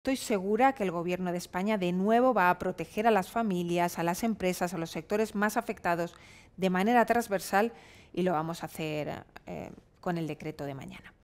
Estoy segura que el Gobierno de España de nuevo va a proteger a las familias, a las empresas, a los sectores más afectados de manera transversal y lo vamos a hacer eh, con el decreto de mañana.